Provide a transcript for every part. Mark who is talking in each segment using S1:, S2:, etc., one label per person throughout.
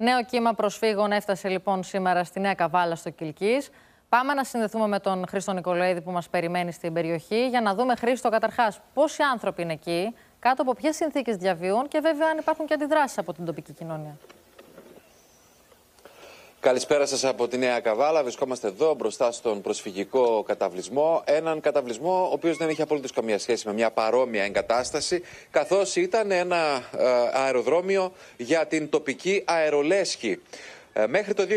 S1: Νέο κύμα προσφύγων έφτασε λοιπόν σήμερα στη Νέα Καβάλα στο Κυλκής. Πάμε να συνδεθούμε με τον Χρήστο Νικολαίδη που μας περιμένει στην περιοχή για να δούμε, Χρήστο, καταρχάς πόσοι άνθρωποι είναι εκεί, κάτω από ποιες συνθήκες διαβιούν και βέβαια αν υπάρχουν και αντιδράσεις από την τοπική κοινωνία.
S2: Καλησπέρα σας από τη Νέα Καβάλα. Βρισκόμαστε εδώ μπροστά στον προσφυγικό καταβλισμό. Έναν καταβλισμό ο οποίος δεν είχε απολύτως καμία σχέση με μια παρόμοια εγκατάσταση, καθώς ήταν ένα ε, αεροδρόμιο για την τοπική αερολέσχη. Ε, μέχρι το 2016.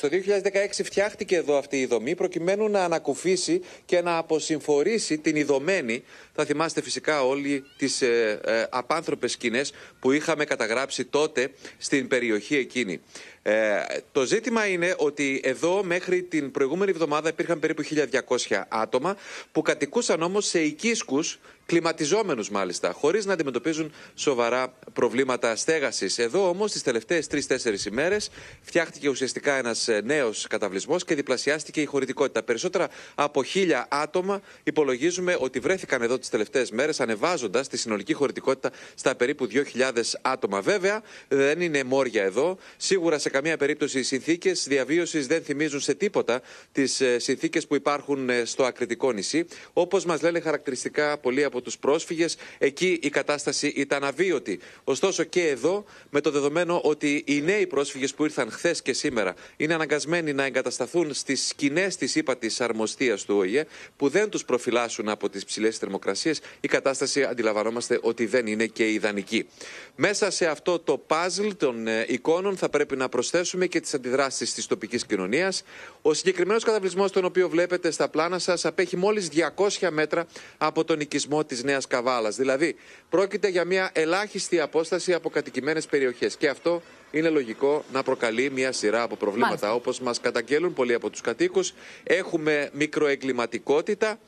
S2: Το 2016 φτιάχτηκε εδώ αυτή η δομή προκειμένου να ανακουφίσει και να αποσυμφορήσει την ειδωμένη, θα θυμάστε φυσικά όλοι τις ε, ε, απάνθρωπες σκηνές που είχαμε καταγράψει τότε στην περιοχή εκείνη. Ε, το ζήτημα είναι ότι εδώ μέχρι την προηγούμενη εβδομάδα υπήρχαν περίπου 1.200 άτομα που κατοικούσαν όμως σε οικίσκους κλιματιζόμενους μάλιστα, χωρίς να αντιμετωπίζουν σοβαρά προβλήματα στέγασης. Εδώ όμως τις τελευταίες τρει-τέσσερι ημέρες, φτιάχτηκε ουσιαστικά ένας ε, νέος καταβλισμός και διπλασιάστηκε η χωρητικότητα. Περισσότερα από χίλια άτομα υπολογίζουμε ότι βρέθηκαν εδώ τις τελευταίες μέρες, ανεβάζοντας τη συνολική χωρητικότητα στα περίπου 2.000 άτομα. Βέβαια δεν είναι μόρια εδώ. Σίγουρα σε καμία περίπτωση οι συνθήκες διαβίωσης δεν θυμίζουν σε τίποτα τις ε, συνθήκες που υπάρχουν ε, στο ακριτικό νησί. Όπως μας λένε χαρακτηριστικά πολλοί από τους πρόσφυγες. Εκεί η κατάσταση ήταν αβίωτη. Ωστόσο και εδώ, με το δεδομένο ότι οι νέοι πρόσφυγες που ήρθαν χθες και σήμερα είναι αναγκασμένοι να εγκατασταθούν στις σκηνές της ΥΠΑ της αρμοστίας του ΟΗΕ, που δεν τους προφυλάσσουν από τις ψηλές θερμοκρασίες, η κατάσταση αντιλαμβανόμαστε ότι δεν είναι και ιδανική. Μέσα σε αυτό το παζλ των ε, εικόνων θα πρέπει να προσθέσουμε και τις αντιδράσεις της τοπικής κοινωνίας. Ο συγκεκριμένος καταβλισμός, τον οποίο βλέπετε στα πλάνα σας, απέχει μόλις 200 μέτρα από τον οικισμό της Νέας Καβάλας. Δηλαδή, πρόκειται για μια ελάχιστη απόσταση από κατοικημένες περιοχές. Και αυτό είναι λογικό να προκαλεί μια σειρά από προβλήματα. Όπως μας καταγγέλουν πολλοί από τους κατοίκους, έχουμε μικροεγκληματικότητα,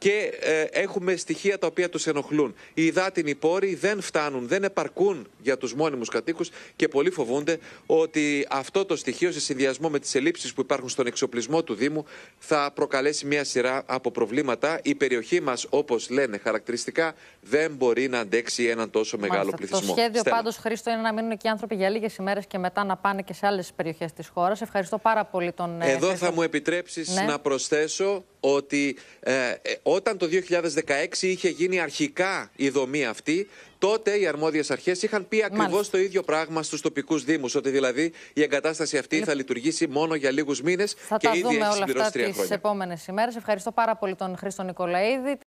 S2: και ε, έχουμε στοιχεία τα οποία τους ενοχλούν. Οι υδάτινοι πόροι δεν φτάνουν, δεν επαρκούν για τους μόνιμους κατοίκους και πολλοί φοβούνται ότι αυτό το στοιχείο σε συνδυασμό με τις ελλείψεις που υπάρχουν στον εξοπλισμό του Δήμου θα προκαλέσει μια σειρά από προβλήματα. Η περιοχή μας, όπως λένε χαρακτηριστικά, δεν μπορεί να αντέξει έναν τόσο μεγάλο πληθυσμό. Το σχέδιο πάντως,
S1: Χρήστο, είναι να μείνουν και οι άνθρωποι για λίγες ημέρες και μετά να πάνε και σε άλλες περιοχές της χώρας. Ευχαριστώ πάρα πολύ τον. Ε, Εδώ
S2: θα μου επιτρέψεις ναι. να προσθέσω ότι ε, ε όταν το 2016 είχε γίνει αρχικά η δομή αυτή, τότε οι αρμόδιες αρχές είχαν πει ακριβώς το ίδιο πράγμα στους τοπικούς Δήμους. Ότι δηλαδή η εγκατάσταση αυτή λοιπόν, θα λειτουργήσει μόνο για λίγους μήνες και ήδη έχει συμπληρώσει τρία χρόνια. τι
S1: επόμενες ημέρες. Ευχαριστώ πάρα πολύ τον Χρήστο Νικολαίδη.